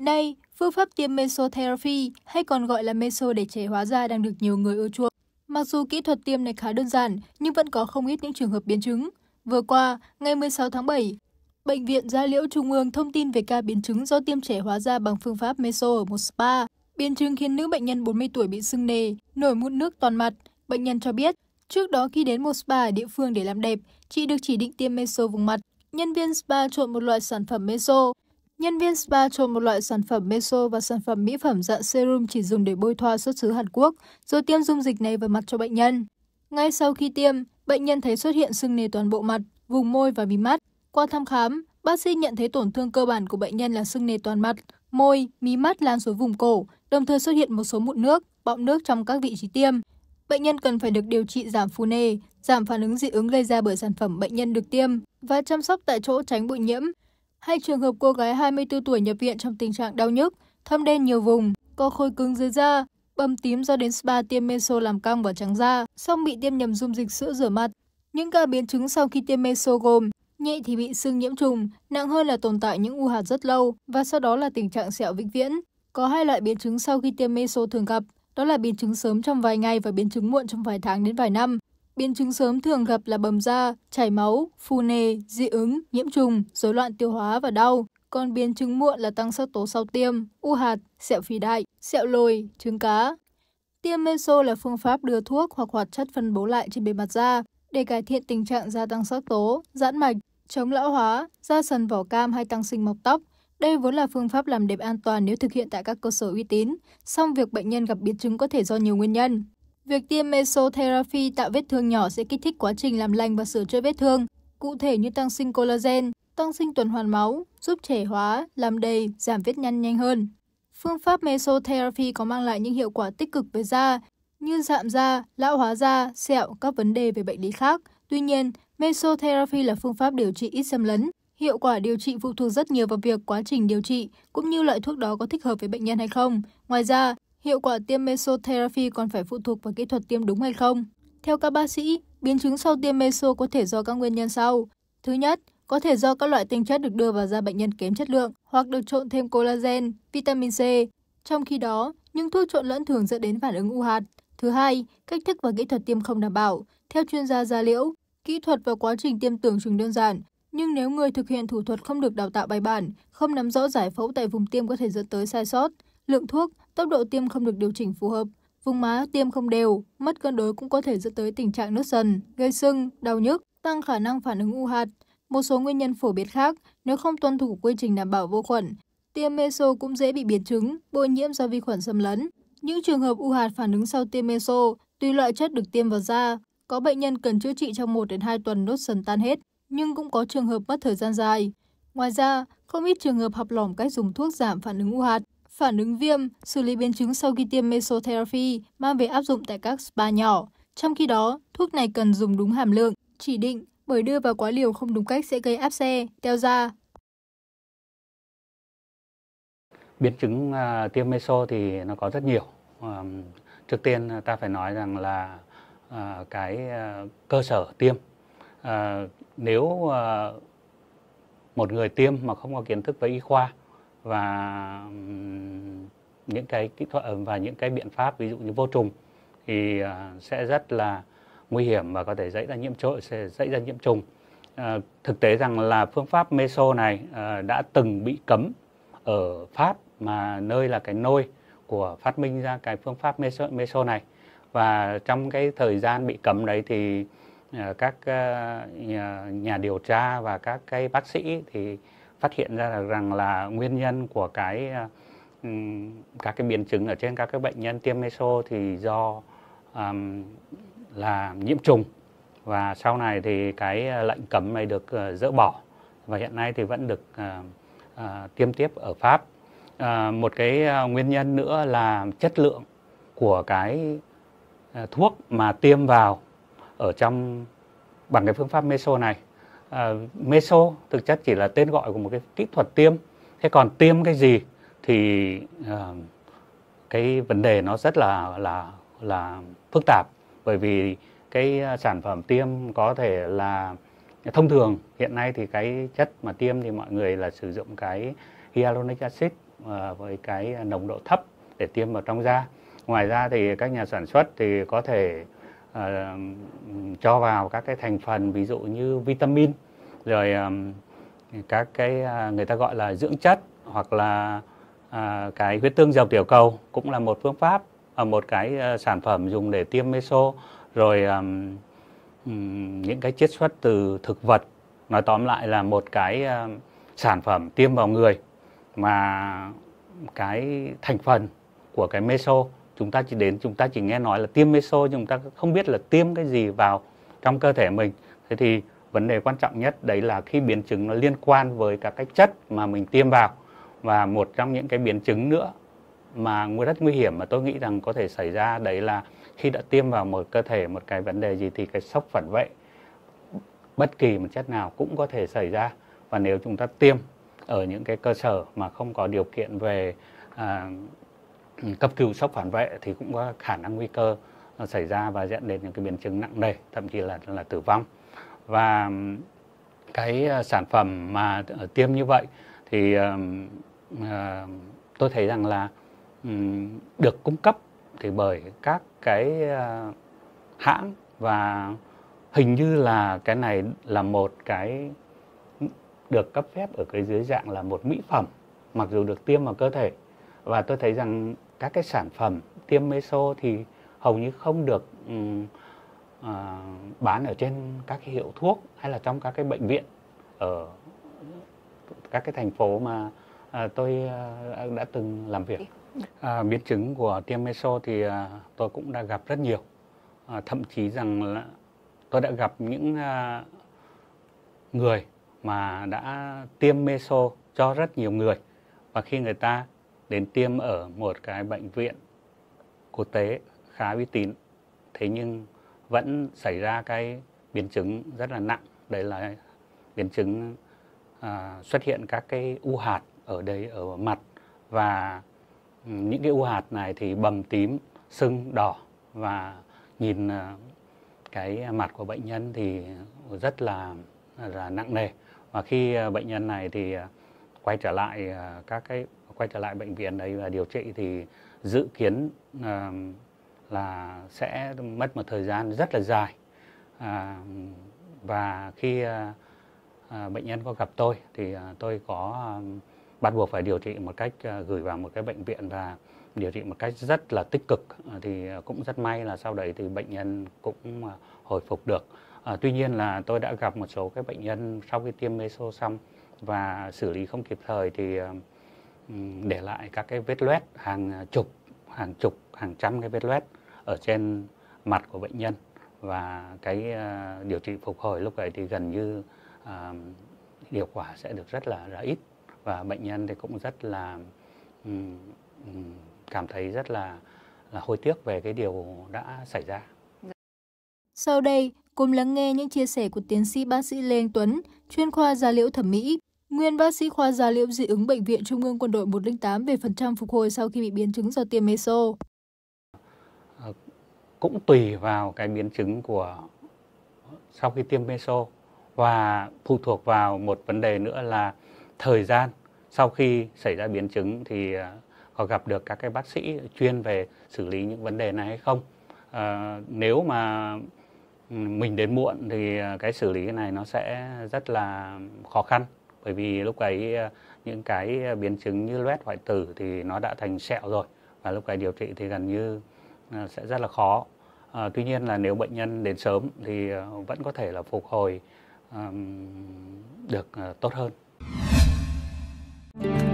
Hiện nay, phương pháp tiêm mesotherapy hay còn gọi là meso để trẻ hóa da đang được nhiều người ưa chuộng. Mặc dù kỹ thuật tiêm này khá đơn giản, nhưng vẫn có không ít những trường hợp biến chứng. Vừa qua, ngày 16 tháng 7, Bệnh viện Gia Liễu Trung ương thông tin về ca biến chứng do tiêm trẻ hóa da bằng phương pháp meso ở một spa. Biến chứng khiến nữ bệnh nhân 40 tuổi bị sưng nề, nổi mụn nước toàn mặt. Bệnh nhân cho biết, trước đó khi đến một spa ở địa phương để làm đẹp, chị được chỉ định tiêm meso vùng mặt. Nhân viên spa trộn một loại sản phẩm meso, Nhân viên spa trộn một loại sản phẩm meso và sản phẩm mỹ phẩm dạng serum chỉ dùng để bôi thoa xuất xứ Hàn Quốc, rồi tiêm dung dịch này vào mặt cho bệnh nhân. Ngay sau khi tiêm, bệnh nhân thấy xuất hiện sưng nề toàn bộ mặt, vùng môi và mí mắt. Qua thăm khám, bác sĩ nhận thấy tổn thương cơ bản của bệnh nhân là sưng nề toàn mặt, môi, mí mắt lan xuống vùng cổ, đồng thời xuất hiện một số mụn nước, bọng nước trong các vị trí tiêm. Bệnh nhân cần phải được điều trị giảm phù nề, giảm phản ứng dị ứng gây ra bởi sản phẩm bệnh nhân được tiêm và chăm sóc tại chỗ tránh bụi nhiễm, Hai trường hợp cô gái 24 tuổi nhập viện trong tình trạng đau nhức, thâm đen nhiều vùng, có khối cứng dưới da, bầm tím do đến spa tiêm meso làm căng và trắng da, song bị tiêm nhầm dung dịch sữa rửa mặt. Những ca biến chứng sau khi tiêm meso gồm nhẹ thì bị sưng nhiễm trùng, nặng hơn là tồn tại những u hạt rất lâu và sau đó là tình trạng sẹo vĩnh viễn. Có hai loại biến chứng sau khi tiêm meso thường gặp, đó là biến chứng sớm trong vài ngày và biến chứng muộn trong vài tháng đến vài năm. Biến chứng sớm thường gặp là bầm da, chảy máu, phù nề, dị ứng, nhiễm trùng, rối loạn tiêu hóa và đau. Còn biến chứng muộn là tăng sắc tố sau tiêm, u hạt, sẹo phì đại, sẹo lồi, trứng cá. Tiêm meso là phương pháp đưa thuốc hoặc hoạt chất phân bố lại trên bề mặt da để cải thiện tình trạng da tăng sắc tố, giãn mạch, chống lão hóa, da sần vỏ cam hay tăng sinh mọc tóc. Đây vốn là phương pháp làm đẹp an toàn nếu thực hiện tại các cơ sở uy tín, song việc bệnh nhân gặp biến chứng có thể do nhiều nguyên nhân. Việc tiêm mesotherapy tạo vết thương nhỏ sẽ kích thích quá trình làm lành và sửa chữa vết thương, cụ thể như tăng sinh collagen, tăng sinh tuần hoàn máu, giúp trẻ hóa, làm đầy, giảm vết nhăn nhanh hơn. Phương pháp mesotherapy có mang lại những hiệu quả tích cực với da, như giảm da, lão hóa da, sẹo, các vấn đề về bệnh lý khác. Tuy nhiên, mesotherapy là phương pháp điều trị ít xâm lấn. Hiệu quả điều trị phụ thuộc rất nhiều vào việc quá trình điều trị, cũng như loại thuốc đó có thích hợp với bệnh nhân hay không. Ngoài ra, Hiệu quả tiêm mesotherapy còn phải phụ thuộc vào kỹ thuật tiêm đúng hay không. Theo các bác sĩ, biến chứng sau tiêm meso có thể do các nguyên nhân sau. Thứ nhất, có thể do các loại tinh chất được đưa vào da bệnh nhân kém chất lượng hoặc được trộn thêm collagen, vitamin C. Trong khi đó, những thuốc trộn lẫn thường dẫn đến phản ứng u hạt. Thứ hai, cách thức và kỹ thuật tiêm không đảm bảo. Theo chuyên gia da liễu, kỹ thuật và quá trình tiêm tưởng chừng đơn giản, nhưng nếu người thực hiện thủ thuật không được đào tạo bài bản, không nắm rõ giải phẫu tại vùng tiêm có thể dẫn tới sai sót, lượng thuốc, tốc độ tiêm không được điều chỉnh phù hợp, vùng má tiêm không đều, mất cân đối cũng có thể dẫn tới tình trạng nước sần, gây sưng, đau nhức, tăng khả năng phản ứng u hạt. Một số nguyên nhân phổ biến khác, nếu không tuân thủ quy trình đảm bảo vô khuẩn, tiêm meso cũng dễ bị biến chứng, bội nhiễm do vi khuẩn xâm lấn. Những trường hợp u hạt phản ứng sau tiêm meso, tùy loại chất được tiêm vào da, có bệnh nhân cần chữa trị trong 1 đến 2 tuần nốt sần tan hết, nhưng cũng có trường hợp mất thời gian dài. Ngoài ra, không ít trường hợp học lỏng cách dùng thuốc giảm phản ứng u hạt, phản ứng viêm, xử lý biến chứng sau khi tiêm mesotherapy mang về áp dụng tại các spa nhỏ. Trong khi đó, thuốc này cần dùng đúng hàm lượng, chỉ định bởi đưa vào quá liều không đúng cách sẽ gây áp xe, teo da. Biến chứng uh, tiêm meso thì nó có rất nhiều. Uh, trước tiên ta phải nói rằng là uh, cái uh, cơ sở tiêm. Uh, nếu uh, một người tiêm mà không có kiến thức về y khoa và những cái kỹ thuật ờ, và những cái biện pháp ví dụ như vô trùng thì ờ, sẽ rất là nguy hiểm và có thể dễ ra nhiễm trội sẽ dễ ra nhiễm trùng à, thực tế rằng là phương pháp meso này à, đã từng bị cấm ở pháp mà nơi là cái nôi của phát minh ra cái phương pháp meso, meso này và trong cái thời gian bị cấm đấy thì à, các à, nhà, nhà điều tra và các cái bác sĩ thì phát hiện ra được rằng là nguyên nhân của cái ờ, các cái biến chứng ở trên các cái bệnh nhân tiêm meso thì do um, là nhiễm trùng và sau này thì cái ờ, lệnh cấm này được uh, dỡ bỏ và hiện nay thì vẫn được uh, uh, tiêm tiếp ở Pháp. Uh, một cái uh, nguyên nhân nữa là chất lượng của cái uh, thuốc mà tiêm vào ở trong bằng cái phương pháp meso này à, meso thực chất chỉ là tên gọi của một cái kỹ thuật tiêm thế còn tiêm cái gì thì à, cái vấn đề nó rất là là là phức tạp bởi vì cái sản phẩm tiêm có thể là thông thường hiện nay thì cái chất mà tiêm thì mọi người là sử dụng cái hyaluronic acid à, với cái nồng độ thấp để tiêm vào trong da ngoài ra thì các nhà sản xuất thì có thể À, cho vào các cái thành phần ví dụ như vitamin rồi các cái à, người ta gọi là dưỡng chất hoặc là à, cái huyết tương dầu tiểu cầu cũng là một phương pháp một cái sản phẩm dùng để tiêm meso rồi những cái chiết xuất từ thực vật nói tóm lại là một cái sản phẩm tiêm vào người mà cái thành phần của cái meso chúng ta chỉ đến chúng ta chỉ nghe nói là tiêm meso nhưng chúng ta không biết là tiêm cái gì vào trong cơ thể mình thế thì vấn đề quan trọng nhất đấy là khi biến chứng nó liên quan với các cái chất mà mình tiêm vào và một trong những cái biến chứng nữa mà rất nguy hiểm mà tôi nghĩ rằng có thể xảy ra đấy là khi đã tiêm vào một cơ thể một cái vấn đề gì thì cái sốc phản vệ bất kỳ một chất nào cũng có thể xảy ra và nếu chúng ta tiêm ở những cái cơ sở mà không có điều kiện về à, cấp cứu sốc phản vệ thì cũng có khả năng nguy cơ ờ, xảy ra và dẫn đến những cái biến chứng nặng nề thậm chí là là tử vong và cái ờ, sản phẩm mà ờ, tiêm như vậy thì uh, tôi thấy rằng là um, được cung cấp thì bởi các cái uh, hãng và hình như là cái này là một cái được cấp phép ở cái dưới dạng là một mỹ phẩm mặc dù được tiêm vào cơ thể và tôi thấy rằng các cái sản phẩm tiêm meso thì hầu như không được um, uh, bán ở trên các cái hiệu thuốc hay là trong các cái bệnh viện ở các cái thành phố mà à, tôi à, đã từng làm việc ừ. à, biến chứng của tiêm meso thì à, tôi cũng đã gặp rất nhiều à, thậm chí rằng là tôi đã gặp những à, người mà đã tiêm meso cho rất nhiều người và khi người ta đến tiêm ở một cái bệnh viện quốc tế khá uy tín thế nhưng vẫn xảy ra cái biến chứng rất là nặng đấy là biến chứng à, xuất hiện các cái u hạt ở đây ở mặt và ừ, những cái u hạt này thì bầm tím sưng đỏ và nhìn à, cái mặt của bệnh nhân thì rất là là nặng nề và khi à, bệnh nhân này thì à, quay trở lại à, các cái quay trở lại bệnh viện đấy và điều trị thì dự kiến à, là sẽ mất một thời gian rất là dài à, và khi à, bệnh nhân có gặp tôi thì à, tôi có à, bắt buộc phải điều trị một cách à, gửi vào một cái bệnh viện và điều trị một cách rất là tích cực à, thì cũng rất may là sau đấy thì bệnh nhân cũng à, hồi phục được à, tuy nhiên là tôi đã gặp một số cái bệnh nhân sau khi tiêm meso xong và xử lý không kịp thời thì à, để lại các cái vết loét hàng chục hàng chục hàng trăm cái vết loét ở trên mặt của bệnh nhân và cái uh, điều trị phục hồi lúc ấy thì gần như uh, hiệu quả sẽ được rất là, là ít và bệnh nhân thì cũng rất là um, cảm thấy rất là là hối tiếc về cái điều đã xảy ra. Sau đây, cùng lắng nghe những chia sẻ của tiến sĩ bác sĩ Lê Anh Tuấn, chuyên khoa da liễu thẩm mỹ, Nguyên bác sĩ khoa da liễu dị ứng Bệnh viện Trung ương Quân đội 108 về phần trăm phục hồi sau khi bị biến chứng do tiêm meso. À, cũng tùy vào cái biến chứng của sau khi tiêm meso và phụ thuộc vào một vấn đề nữa là thời gian sau khi xảy ra biến chứng thì à, có gặp được các cái bác sĩ chuyên về xử lý những vấn đề này hay không. À, nếu mà ừ, mình đến muộn thì à, cái xử lý này nó sẽ rất là khó khăn bởi vì lúc ấy ờ, những cái ờ, biến chứng như loét hoại tử thì nó đã thành sẹo rồi và lúc ấy điều trị thì gần như ờ, sẽ rất là khó à, tuy nhiên là nếu bệnh nhân đến sớm thì vẫn có thể là phục hồi um, được tốt hơn Thank you.